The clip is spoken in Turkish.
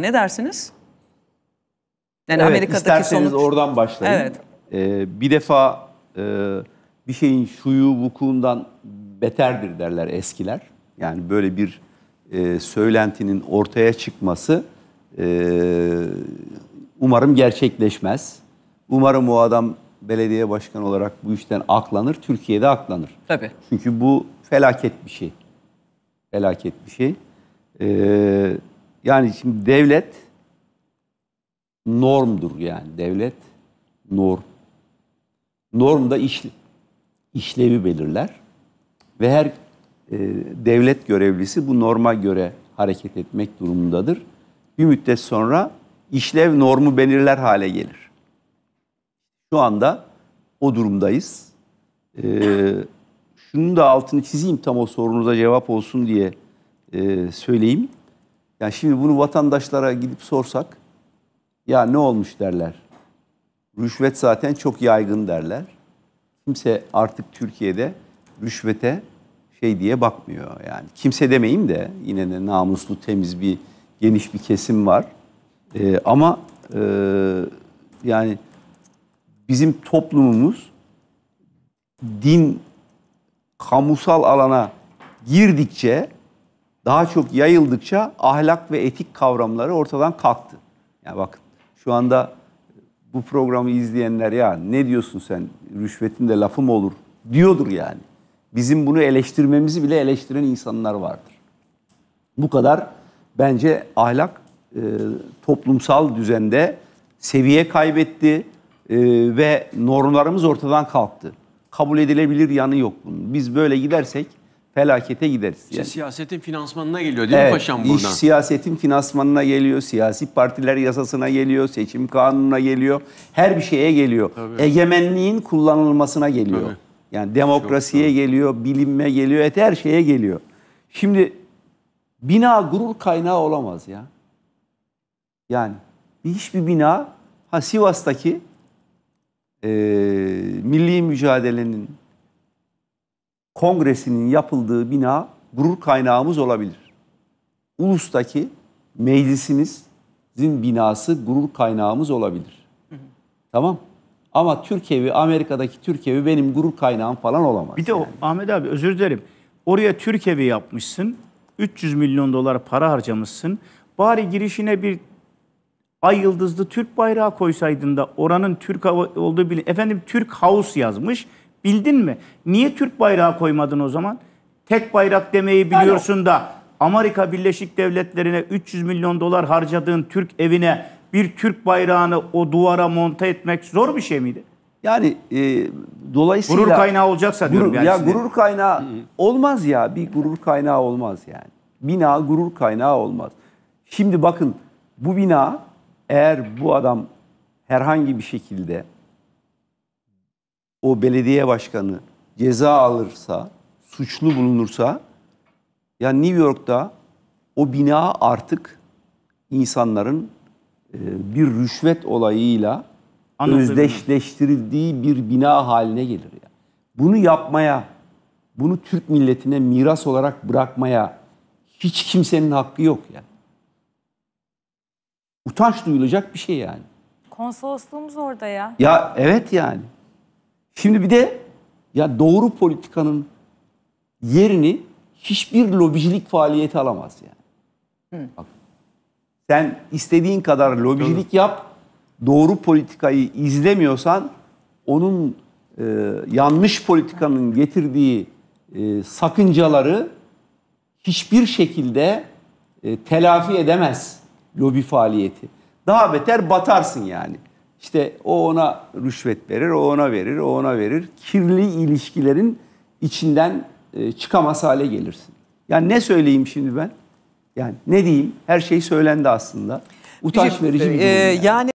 Ne dersiniz? Yani evet, Amerika'daki sonuç... oradan başlayın. Evet. Ee, bir defa e, bir şeyin şuyu vukuundan beterdir derler eskiler. Yani böyle bir e, söylentinin ortaya çıkması e, umarım gerçekleşmez. Umarım o adam belediye başkanı olarak bu işten aklanır, Türkiye'de aklanır. Tabii. Çünkü bu felaket bir şey. Felaket bir şey. Ee, yani şimdi devlet normdur yani. Devlet norm. Norm da iş, işlevi belirler. Ve her e, devlet görevlisi bu norma göre hareket etmek durumundadır. Bir müddet sonra işlev normu belirler hale gelir. Şu anda o durumdayız. Ee, şunun da altını çizeyim tam o sorunuza cevap olsun diye e, söyleyeyim. Yani şimdi bunu vatandaşlara gidip sorsak ya ne olmuş derler. Rüşvet zaten çok yaygın derler. Kimse artık Türkiye'de rüşvete şey diye bakmıyor. Yani kimse demeyeyim de yine de namuslu, temiz bir geniş bir kesim var. Ee, ama e, yani bizim toplumumuz din kamusal alana girdikçe daha çok yayıldıkça ahlak ve etik kavramları ortadan kalktı. Yani bakın şu anda bu programı izleyenler ya ne diyorsun sen rüşvetin de lafı mı olur diyordur yani. Bizim bunu eleştirmemizi bile eleştiren insanlar vardır. Bu kadar bence ahlak e, toplumsal düzende seviye kaybetti e, ve normlarımız ortadan kalktı. Kabul edilebilir yanı yok bunun. Biz böyle gidersek felakete gideriz. Yani. İşte siyasetin finansmanına geliyor değil evet, mi paşam buradan? İş siyasetin finansmanına geliyor, siyasi partiler yasasına geliyor, seçim kanununa geliyor. Her bir şeye geliyor. Tabii. Egemenliğin kullanılmasına geliyor. Tabii. Yani demokrasiye Çok, geliyor, bilinme geliyor, et her şeye geliyor. Şimdi bina gurur kaynağı olamaz ya. Yani hiçbir bina ha Sivas'taki e, milli mücadelenin kongresinin yapıldığı bina gurur kaynağımız olabilir. Ulustaki meclisimizin binası gurur kaynağımız olabilir. Tamam ama Türkiye'vi Amerika'daki Türkiye'vi benim gurur kaynağım falan olamaz. Bir de yani. o, Ahmet abi özür dilerim. Oraya Türkiye'vi yapmışsın. 300 milyon dolar para harcamışsın. Bari girişine bir ay yıldızlı Türk bayrağı koysaydın da oranın Türk hava olduğu bilin. Efendim Türk House yazmış. Bildin mi? Niye Türk bayrağı koymadın o zaman? Tek bayrak demeyi biliyorsun da Amerika Birleşik Devletleri'ne 300 milyon dolar harcadığın Türk evine bir Türk bayrağını o duvara monte etmek zor bir şey miydi? Yani e, dolayısıyla... Gurur kaynağı olacaksa gurur, yani. Ya size. gurur kaynağı olmaz ya. Bir gurur kaynağı olmaz yani. Bina gurur kaynağı olmaz. Şimdi bakın bu bina eğer bu adam herhangi bir şekilde o belediye başkanı ceza alırsa, suçlu bulunursa yani New York'ta o bina artık insanların e, bir rüşvet olayıyla Anladım. özdeşleştirildiği bir bina haline gelir. Yani. Bunu yapmaya, bunu Türk milletine miras olarak bırakmaya hiç kimsenin hakkı yok yani. Utanç duyulacak bir şey yani. Konsolosluğumuz orada ya. Ya evet yani. Şimdi bir de ya doğru politikanın yerini hiçbir lobicilik faaliyeti alamaz yani. Hı. Hmm. Bak, sen istediğin kadar lobicilik yap, doğru politikayı izlemiyorsan onun e, yanlış politikanın getirdiği e, sakıncaları hiçbir şekilde e, telafi edemez lobi faaliyeti. Daha beter batarsın yani. İşte o ona rüşvet verir, o ona verir, o ona verir. Kirli ilişkilerin içinden e, çıkamaz hale gelirsin. Yani ne söyleyeyim şimdi ben? Yani ne diyeyim? Her şey söylendi aslında. Utanç verici şey, bir e, durum. yani